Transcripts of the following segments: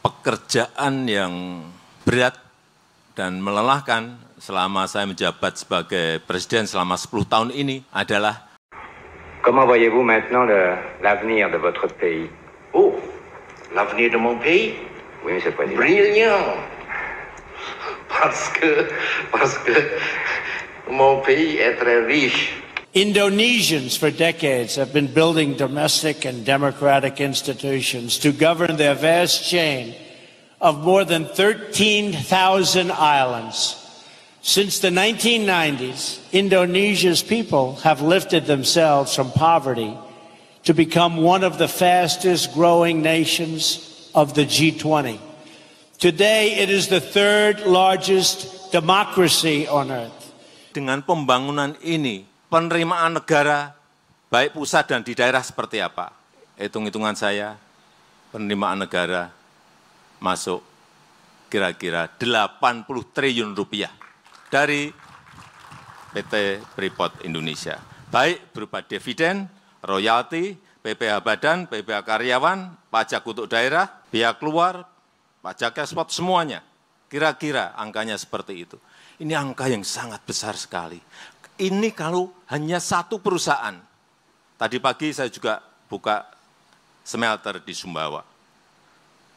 pekerjaan yang berat dan melelahkan selama saya menjabat sebagai presiden selama 10 tahun ini adalah Comment voyez-vous maintenant l'avenir de votre pays Oh, l'avenir de mon pays Oui, monsieur le président. Brillant Parce que, parce que mon pays est très riche. Indonesians for decades have been building domestic and democratic institutions to govern their vast chain of more than 13,000 islands. Since the 1990s, Indonesia's people have lifted themselves from poverty to become one of the fastest growing nations of the G20. Today, it is the third largest democracy on earth. Dengan pembangunan ini, penerimaan negara baik pusat dan di daerah seperti apa? Hitung-hitungan saya, penerimaan negara masuk kira-kira 80 triliun rupiah dari PT Freeport Indonesia. Baik berupa dividen, royalti, PPH badan, PPH karyawan, pajak untuk daerah, biaya keluar, pajak ekspor, semuanya. Kira-kira angkanya seperti itu. Ini angka yang sangat besar sekali. Ini kalau hanya satu perusahaan. Tadi pagi saya juga buka smelter di Sumbawa.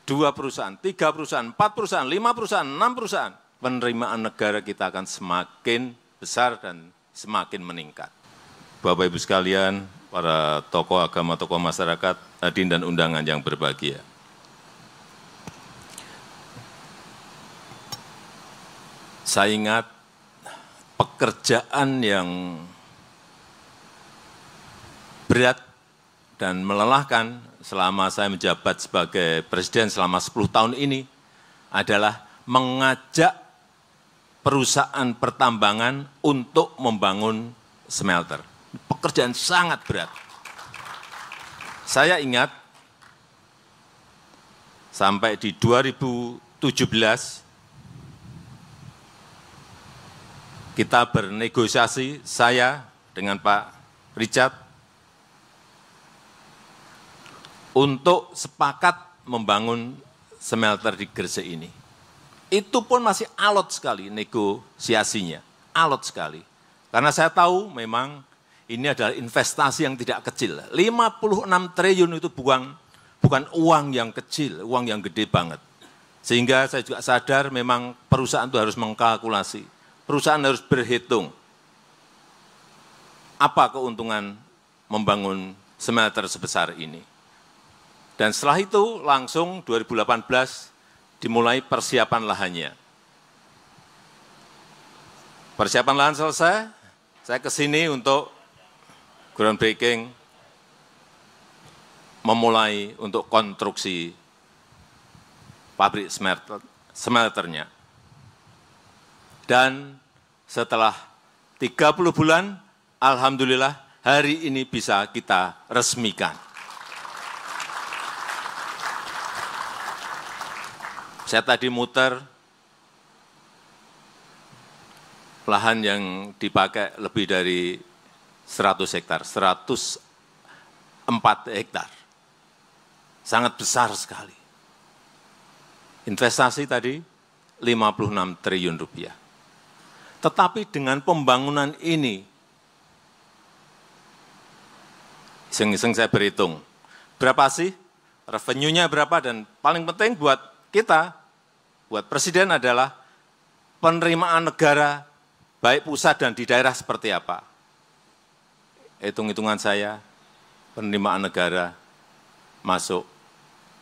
Dua perusahaan, tiga perusahaan, empat perusahaan, lima perusahaan, enam perusahaan. Penerimaan negara kita akan semakin besar dan semakin meningkat. Bapak-Ibu sekalian, para tokoh agama, tokoh masyarakat, hadirin dan undangan yang berbahagia. Saya ingat pekerjaan yang berat dan melelahkan selama saya menjabat sebagai presiden selama 10 tahun ini adalah mengajak perusahaan pertambangan untuk membangun smelter. Pekerjaan sangat berat. Saya ingat sampai di 2017 kita bernegosiasi, saya dengan Pak Richard, untuk sepakat membangun smelter di Gresik ini. Itu pun masih alot sekali negosiasinya, alot sekali. Karena saya tahu memang ini adalah investasi yang tidak kecil. 56 triliun itu bukan bukan uang yang kecil, uang yang gede banget. Sehingga saya juga sadar memang perusahaan itu harus mengkalkulasi perusahaan harus berhitung apa keuntungan membangun smelter sebesar ini. Dan setelah itu langsung 2018 dimulai persiapan lahannya. Persiapan lahan selesai, saya ke sini untuk groundbreaking, memulai untuk konstruksi pabrik smelter, smelternya dan setelah 30 bulan, Alhamdulillah hari ini bisa kita resmikan. Saya tadi muter, lahan yang dipakai lebih dari 100 hektar, 104 hektar. Sangat besar sekali. Investasi tadi 56 triliun rupiah. Tetapi dengan pembangunan ini, iseng-iseng saya berhitung, berapa sih revenue-nya berapa dan paling penting buat kita, buat presiden adalah penerimaan negara baik pusat dan di daerah seperti apa. Hitung-hitungan saya, penerimaan negara masuk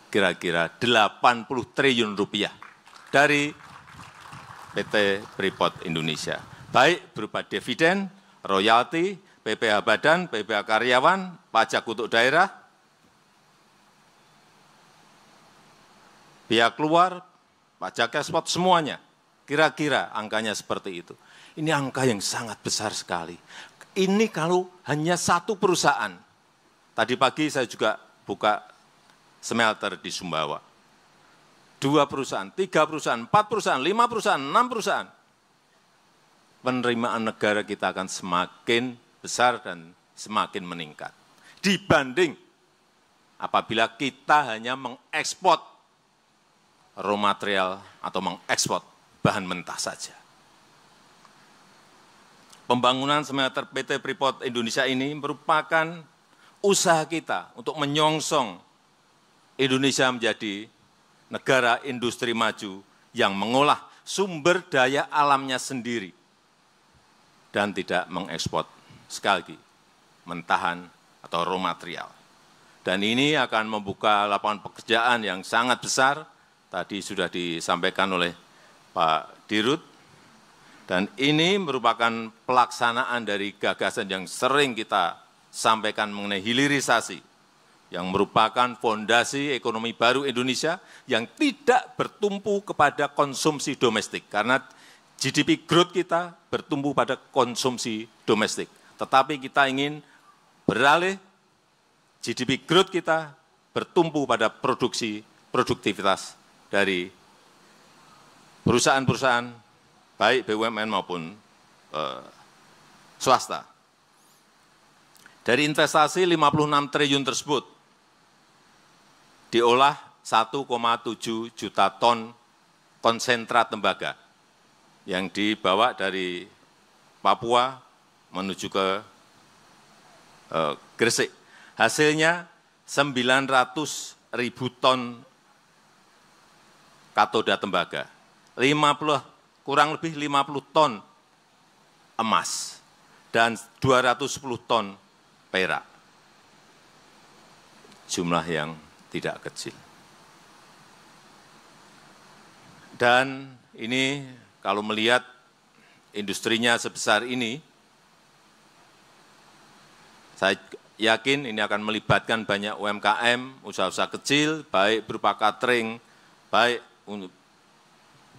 kira-kira 80 triliun rupiah dari PT Freeport Indonesia, baik berupa dividen, royalti, PPH badan, PPH karyawan, pajak untuk daerah, biaya keluar, pajak ekspor, semuanya. Kira-kira angkanya seperti itu. Ini angka yang sangat besar sekali. Ini kalau hanya satu perusahaan. Tadi pagi saya juga buka smelter di Sumbawa dua perusahaan, tiga perusahaan, empat perusahaan, lima perusahaan, enam perusahaan, penerimaan negara kita akan semakin besar dan semakin meningkat. Dibanding apabila kita hanya mengekspor raw material atau mengekspor bahan mentah saja. Pembangunan smelter PT Freeport Indonesia ini merupakan usaha kita untuk menyongsong Indonesia menjadi negara industri maju yang mengolah sumber daya alamnya sendiri dan tidak mengekspor. Sekali lagi, mentahan atau raw material. Dan ini akan membuka lapangan pekerjaan yang sangat besar, tadi sudah disampaikan oleh Pak Dirut, dan ini merupakan pelaksanaan dari gagasan yang sering kita sampaikan mengenai hilirisasi, yang merupakan fondasi ekonomi baru Indonesia yang tidak bertumpu kepada konsumsi domestik karena GDP growth kita bertumpu pada konsumsi domestik. Tetapi kita ingin beralih GDP growth kita bertumpu pada produksi produktivitas dari perusahaan-perusahaan baik BUMN maupun eh, swasta. Dari investasi 56 triliun tersebut, diolah 1,7 juta ton konsentrat tembaga yang dibawa dari Papua menuju ke e, Gresik. Hasilnya 900 ribu ton katoda tembaga, 50 kurang lebih 50 ton emas dan 210 ton perak. Jumlah yang tidak kecil. Dan ini kalau melihat industrinya sebesar ini, saya yakin ini akan melibatkan banyak UMKM, usaha-usaha kecil, baik berupa catering, baik untuk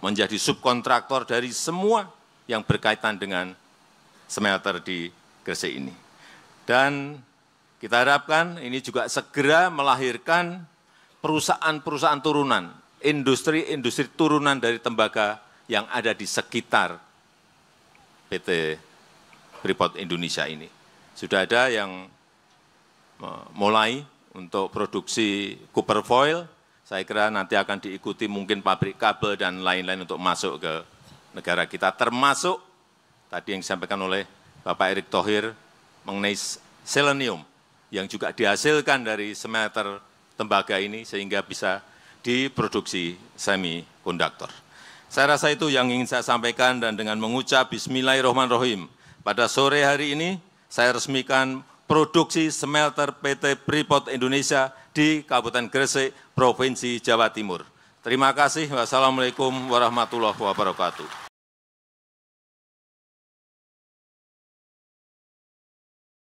menjadi subkontraktor dari semua yang berkaitan dengan smelter di Gresik ini. Dan kita harapkan ini juga segera melahirkan perusahaan-perusahaan turunan, industri-industri turunan dari tembaga yang ada di sekitar PT Freeport Indonesia ini. Sudah ada yang e, mulai untuk produksi copper foil, saya kira nanti akan diikuti mungkin pabrik kabel dan lain-lain untuk masuk ke negara kita, termasuk tadi yang disampaikan oleh Bapak Erick Thohir mengenai selenium yang juga dihasilkan dari smelter tembaga ini sehingga bisa diproduksi semikonduktor. Saya rasa itu yang ingin saya sampaikan dan dengan mengucap bismillahirrahmanirrahim. Pada sore hari ini saya resmikan produksi smelter PT Pripot Indonesia di Kabupaten Gresik, Provinsi Jawa Timur. Terima kasih. Wassalamualaikum warahmatullahi wabarakatuh.